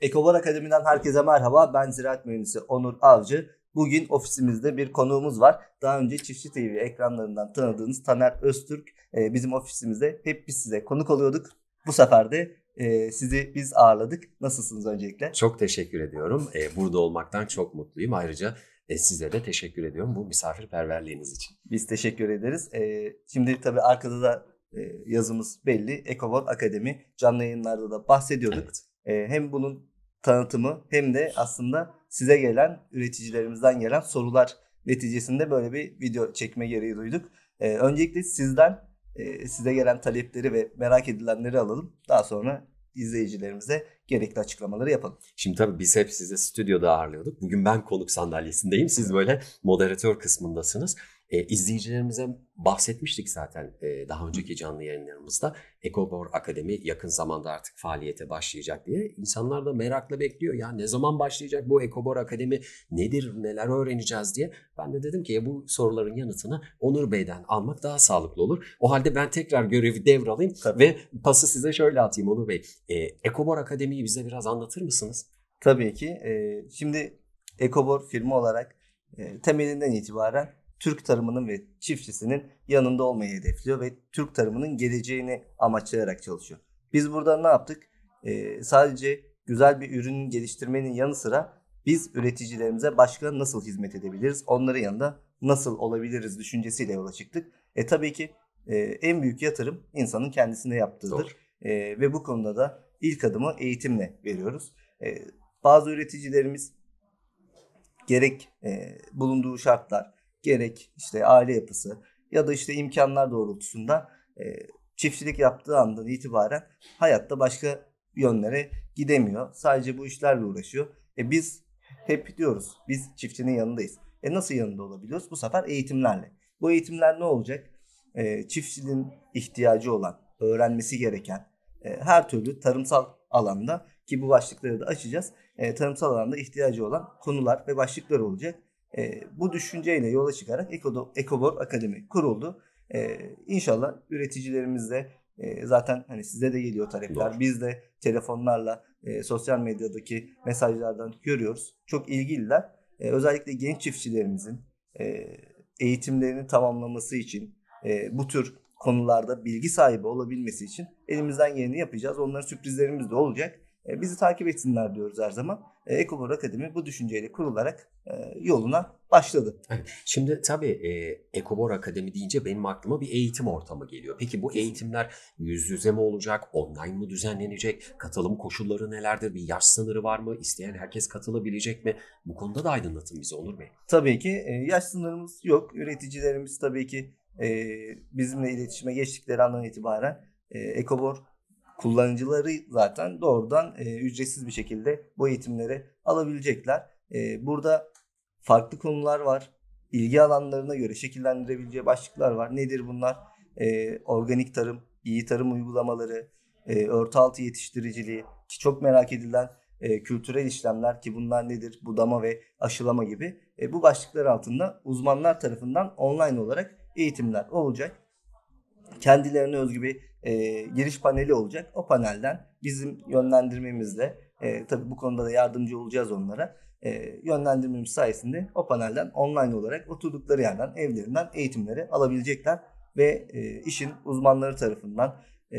Ekobar Akademi'den herkese merhaba. Ben ziraat mühendisi Onur Avcı. Bugün ofisimizde bir konuğumuz var. Daha önce Çiftçi TV ekranlarından tanıdığınız Taner Öztürk e, bizim ofisimizde hep biz size konuk oluyorduk. Bu sefer de e, sizi biz ağırladık. Nasılsınız öncelikle? Çok teşekkür ediyorum. E, burada olmaktan çok mutluyum. Ayrıca e, size de teşekkür ediyorum bu misafirperverliğiniz için. Biz teşekkür ederiz. E, şimdi tabii arkada da e, yazımız belli. Ekovot Akademi canlı yayınlarda da bahsediyorduk. Evet. E, hem bunun tanıtımı hem de aslında size gelen üreticilerimizden gelen sorular neticesinde böyle bir video çekme gereği duyduk. Ee, öncelikle sizden e, size gelen talepleri ve merak edilenleri alalım. Daha sonra izleyicilerimize gerekli açıklamaları yapalım. Şimdi tabii biz hep size stüdyoda ağırlıyorduk. Bugün ben konuk sandalyesindeyim. Siz böyle moderatör kısmındasınız. E, izleyicilerimize bahsetmiştik zaten e, daha önceki canlı yayınlarımızda. Ekobor Akademi yakın zamanda artık faaliyete başlayacak diye. insanlar da merakla bekliyor. Ya ne zaman başlayacak bu Ekobor Akademi nedir, neler öğreneceğiz diye. Ben de dedim ki bu soruların yanıtını Onur Bey'den almak daha sağlıklı olur. O halde ben tekrar görevi devralayım Tabii. ve pası size şöyle atayım Onur Bey. E, Ekobor Akademi'yi bize biraz anlatır mısınız? Tabii ki. E, şimdi Ekobor firma olarak e, temelinden itibaren Türk tarımının ve çiftçisinin yanında olmayı hedefliyor ve Türk tarımının geleceğini amaçlayarak çalışıyor. Biz burada ne yaptık? Ee, sadece güzel bir ürünün geliştirmenin yanı sıra biz üreticilerimize başka nasıl hizmet edebiliriz? Onların yanında nasıl olabiliriz düşüncesiyle yola çıktık. E tabii ki e, en büyük yatırım insanın kendisine yaptığıdır. E, ve bu konuda da ilk adımı eğitimle veriyoruz. E, bazı üreticilerimiz gerek e, bulunduğu şartlar, gerek işte aile yapısı ya da işte imkanlar doğrultusunda e, çiftçilik yaptığı andan itibaren hayatta başka yönlere gidemiyor. Sadece bu işlerle uğraşıyor. E biz hep diyoruz biz çiftçinin yanındayız. E nasıl yanında olabiliyoruz? Bu sefer eğitimlerle. Bu eğitimler ne olacak? E, çiftçinin ihtiyacı olan, öğrenmesi gereken e, her türlü tarımsal alanda ki bu başlıkları da açacağız. E, tarımsal alanda ihtiyacı olan konular ve başlıklar olacak. E, bu düşünceyle yola çıkarak Ekobor Akademi kuruldu. E, inşallah üreticilerimiz de e, zaten hani size de geliyor talepler. Biz de telefonlarla e, sosyal medyadaki mesajlardan görüyoruz. Çok ilgililer. E, özellikle genç çiftçilerimizin e, eğitimlerini tamamlaması için e, bu tür konularda bilgi sahibi olabilmesi için elimizden geleni yapacağız. Onların sürprizlerimiz de olacak. E, bizi takip etsinler diyoruz her zaman. Ekobor Akademi bu düşünceyle kurularak e, yoluna başladı. Şimdi tabii Ekobor Akademi deyince benim aklıma bir eğitim ortamı geliyor. Peki bu eğitimler yüz yüze mi olacak, online mı düzenlenecek, katılım koşulları nelerdir, bir yaş sınırı var mı, İsteyen herkes katılabilecek mi? Bu konuda da aydınlatın bize Onur Bey. Tabii ki e, yaş sınırımız yok. Üreticilerimiz tabii ki e, bizimle iletişime geçtikleri andan itibaren Ekobor kullanıcıları zaten doğrudan e, ücretsiz bir şekilde bu eğitimleri alabilecekler. E, burada farklı konular var. İlgi alanlarına göre şekillendirebileceği başlıklar var. Nedir bunlar? E, organik tarım, iyi tarım uygulamaları, e, örtü altı yetiştiriciliği ki çok merak edilen e, kültürel işlemler ki bunlar nedir? Budama ve aşılama gibi e, bu başlıklar altında uzmanlar tarafından online olarak eğitimler olacak kendilerine özgü bir e, giriş paneli olacak. O panelden bizim yönlendirmemizle e, tabii bu konuda da yardımcı olacağız onlara. E, yönlendirmemiz sayesinde o panelden online olarak oturdukları yerden evlerinden eğitimleri alabilecekler ve e, işin uzmanları tarafından e,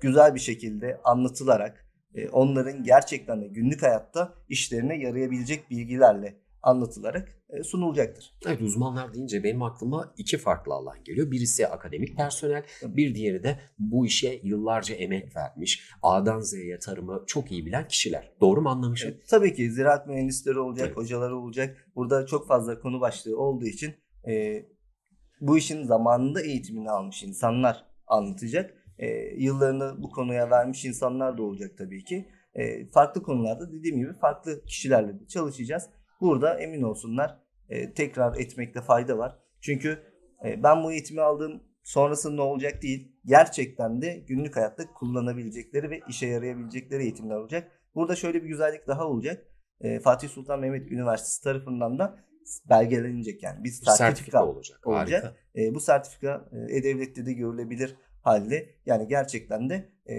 güzel bir şekilde anlatılarak e, onların gerçekten de günlük hayatta işlerine yarayabilecek bilgilerle anlatılarak e, sunulacaktır. Evet uzmanlar deyince benim aklıma iki farklı alan geliyor. Birisi akademik personel, bir diğeri de bu işe yıllarca emek vermiş, A'dan Z'ye tarımı çok iyi bilen kişiler. Doğru mu anlamışım? E, tabii ki ziraat mühendisleri olacak, evet. hocaları olacak. Burada çok fazla konu başlığı olduğu için e, bu işin zamanında eğitimini almış insanlar anlatacak. E, yıllarını bu konuya vermiş insanlar da olacak tabii ki. E, farklı konularda dediğim gibi farklı kişilerle de çalışacağız. Burada emin olsunlar e, tekrar etmekte fayda var. Çünkü e, ben bu eğitimi aldığım sonrasında ne olacak değil. Gerçekten de günlük hayatta kullanabilecekleri ve işe yarayabilecekleri eğitimler olacak. Burada şöyle bir güzellik daha olacak. E, Fatih Sultan Mehmet Üniversitesi tarafından da belgelenecek yani bir sertifika, sertifika olacak. olacak. Harika. E, bu sertifika e, e-devlette de görülebilir halde. Yani gerçekten de e,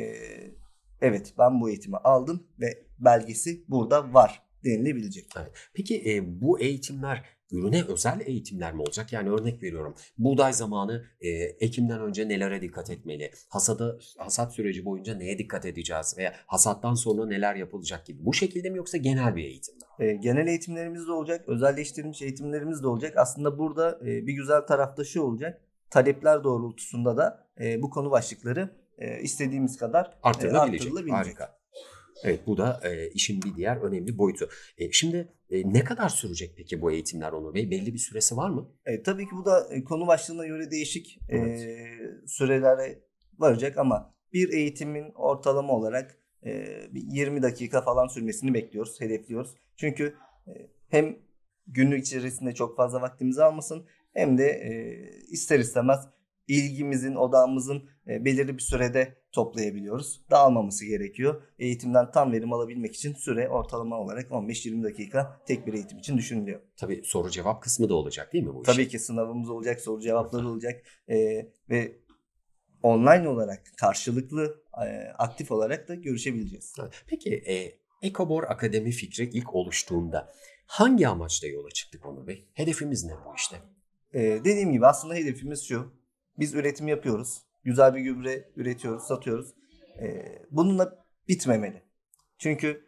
evet ben bu eğitimi aldım ve belgesi burada var denilebilecek. Evet. Peki e, bu eğitimler ürüne özel eğitimler mi olacak? Yani örnek veriyorum. Buğday zamanı e, ekimden önce nelere dikkat etmeli? Hasada hasat süreci boyunca neye dikkat edeceğiz veya hasattan sonra neler yapılacak gibi. Bu şekilde mi yoksa genel bir eğitim mi? E, genel eğitimlerimiz de olacak, özelleştirilmiş eğitimlerimiz de olacak. Aslında burada e, bir güzel tarafta şu olacak. Talepler doğrultusunda da e, bu konu başlıkları e, istediğimiz kadar artırılabilecek. E, artırılabilecek. Harika. Evet bu da e, işin bir diğer önemli boyutu. E, şimdi e, ne kadar sürecek peki bu eğitimler Onur Bey? Belli bir süresi var mı? E, tabii ki bu da e, konu başlığına göre değişik evet. e, sürelere varacak ama bir eğitimin ortalama olarak e, 20 dakika falan sürmesini bekliyoruz, hedefliyoruz. Çünkü e, hem günlük içerisinde çok fazla vaktimizi almasın hem de e, ister istemez ilgimizin, odamızın e, belirli bir sürede toplayabiliyoruz. Dağılmaması gerekiyor. Eğitimden tam verim alabilmek için süre ortalama olarak 15-20 dakika tek bir eğitim için düşünülüyor. Tabii soru cevap kısmı da olacak değil mi bu iş? Tabii ki sınavımız olacak, soru cevapları olacak ee, ve online olarak karşılıklı e, aktif olarak da görüşebileceğiz. Peki e, Ekobor Akademi fikri ilk oluştuğunda hangi amaçla yola çıktık onu Bey? Hedefimiz ne bu işte? Ee, dediğim gibi aslında hedefimiz şu biz üretim yapıyoruz. Güzel bir gübre üretiyoruz, satıyoruz. E, bununla bitmemeli. Çünkü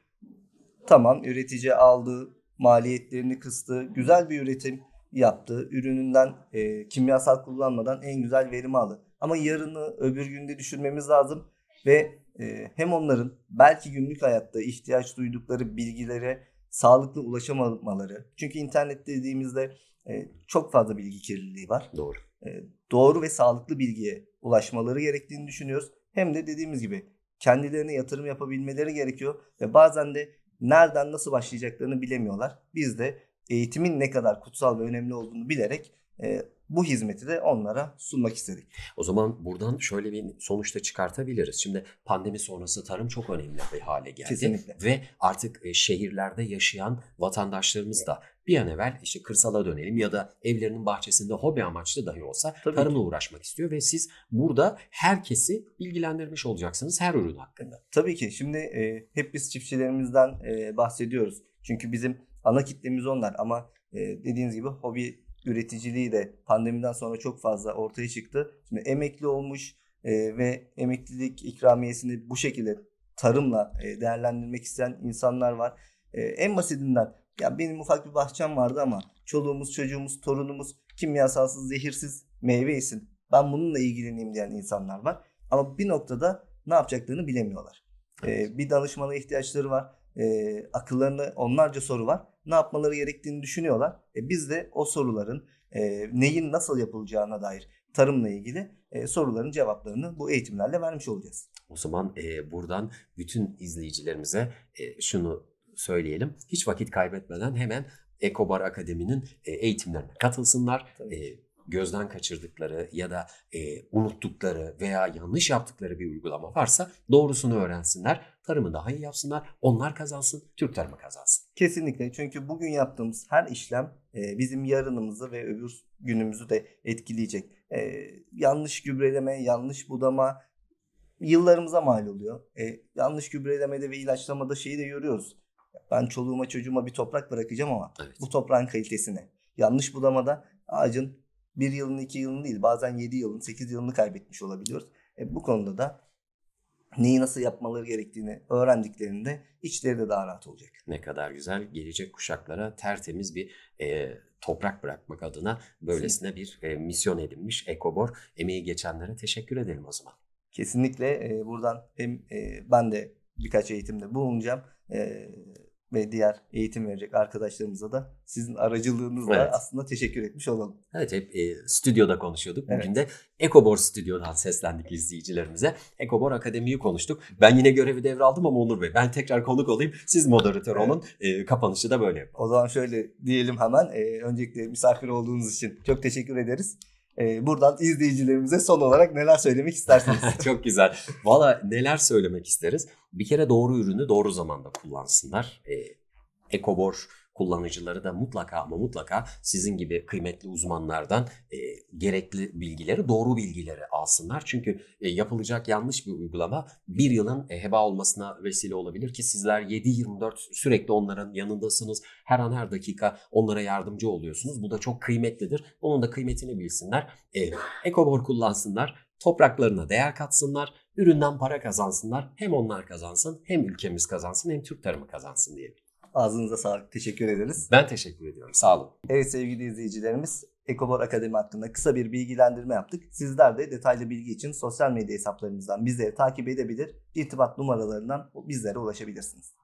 tamam üretici aldı, maliyetlerini kıstı, güzel bir üretim yaptı, ürününden e, kimyasal kullanmadan en güzel verimi aldı. Ama yarını öbür günde düşünmemiz lazım ve e, hem onların belki günlük hayatta ihtiyaç duydukları bilgilere sağlıklı ulaşamamaları. Çünkü internet dediğimizde e, çok fazla bilgi kirliliği var. Doğru. E, doğru ve sağlıklı bilgiye ulaşmaları gerektiğini düşünüyoruz. Hem de dediğimiz gibi kendilerine yatırım yapabilmeleri gerekiyor ve bazen de nereden nasıl başlayacaklarını bilemiyorlar. Biz de eğitimin ne kadar kutsal ve önemli olduğunu bilerek e, bu hizmeti de onlara sunmak istedik. O zaman buradan şöyle bir sonuçta çıkartabiliriz. Şimdi pandemi sonrası tarım çok önemli bir hale geldi. Kesinlikle. Ve artık e, şehirlerde yaşayan vatandaşlarımız da bir an evvel işte kırsala dönelim ya da evlerinin bahçesinde hobi amaçlı dahi olsa Tabii tarımla ki. uğraşmak istiyor ve siz burada herkesi bilgilendirmiş olacaksınız her ürün hakkında. Tabii ki şimdi e, hep biz çiftçilerimizden e, bahsediyoruz. Çünkü bizim ana kitlemiz onlar ama e, dediğiniz gibi hobi üreticiliği de pandemiden sonra çok fazla ortaya çıktı. Şimdi emekli olmuş e, ve emeklilik ikramiyesini bu şekilde tarımla e, değerlendirmek isteyen insanlar var. E, en basitinden ya benim ufak bir bahçem vardı ama çoluğumuz, çocuğumuz, torunumuz kimyasalsız, zehirsiz meyve yesin. Ben bununla ilgileneyim diyen insanlar var. Ama bir noktada ne yapacaklarını bilemiyorlar. E, evet. E, bir danışmana ihtiyaçları var. E, akıllarında onlarca soru var ne yapmaları gerektiğini düşünüyorlar. E biz de o soruların e, neyin nasıl yapılacağına dair tarımla ilgili e, soruların cevaplarını bu eğitimlerle vermiş olacağız. O zaman e, buradan bütün izleyicilerimize e, şunu söyleyelim. Hiç vakit kaybetmeden hemen Ekobar Akademi'nin e, eğitimlerine katılsınlar. Tabii. E, gözden kaçırdıkları ya da e, unuttukları veya yanlış yaptıkları bir uygulama varsa doğrusunu öğrensinler. Tarımı daha iyi yapsınlar. Onlar kazansın. Türk tarımı kazansın. Kesinlikle. Çünkü bugün yaptığımız her işlem e, bizim yarınımızı ve öbür günümüzü de etkileyecek. E, yanlış gübreleme, yanlış budama yıllarımıza mal oluyor. E, yanlış gübrelemede ve ilaçlamada şeyi de görüyoruz. Ben çoluğuma çocuğuma bir toprak bırakacağım ama evet. bu toprağın kalitesini. Yanlış budamada ağacın bir yılın iki yılın değil bazen yedi yılın sekiz yılını kaybetmiş olabiliyoruz. E, bu konuda da neyi nasıl yapmaları gerektiğini öğrendiklerinde içleri de daha rahat olacak. Ne kadar güzel. Gelecek kuşaklara tertemiz bir e, toprak bırakmak adına böylesine bir e, misyon edinmiş Ekobor. Emeği geçenlere teşekkür edelim o zaman. Kesinlikle e, buradan hem e, ben de birkaç eğitimde bulunacağım. E, ve diğer eğitim verecek arkadaşlarımıza da sizin aracılığınızla evet. aslında teşekkür etmiş olalım. Evet hep e, stüdyoda konuşuyorduk. Evet. Bugün de Ekobor stüdyodan seslendik izleyicilerimize. Ekobor Akademi'yi konuştuk. Ben yine görevi devraldım ama Onur Bey ben tekrar konuk olayım. Siz moderatör evet. olun. E, kapanışı da böyle yapalım. O zaman şöyle diyelim hemen. E, öncelikle misafir olduğunuz için çok teşekkür ederiz. E, buradan izleyicilerimize son olarak neler söylemek istersiniz? Çok güzel. Valla neler söylemek isteriz? Bir kere doğru ürünü doğru zamanda kullansınlar. E, ee, Ekobor kullanıcıları da mutlaka ama mutlaka sizin gibi kıymetli uzmanlardan e, gerekli bilgileri, doğru bilgileri alsınlar. Çünkü e, yapılacak yanlış bir uygulama bir yılın e, heba olmasına vesile olabilir ki sizler 7-24 sürekli onların yanındasınız. Her an her dakika onlara yardımcı oluyorsunuz. Bu da çok kıymetlidir. Onun da kıymetini bilsinler. ekobor kullansınlar. Topraklarına değer katsınlar, üründen para kazansınlar. Hem onlar kazansın, hem ülkemiz kazansın, hem Türk tarımı kazansın diyelim. Ağzınıza sağlık. Teşekkür ederiz. Ben teşekkür ediyorum. Sağ olun. Evet sevgili izleyicilerimiz Ekobor Akademi hakkında kısa bir bilgilendirme yaptık. Sizler de detaylı bilgi için sosyal medya hesaplarımızdan bizleri takip edebilir, irtibat numaralarından bizlere ulaşabilirsiniz.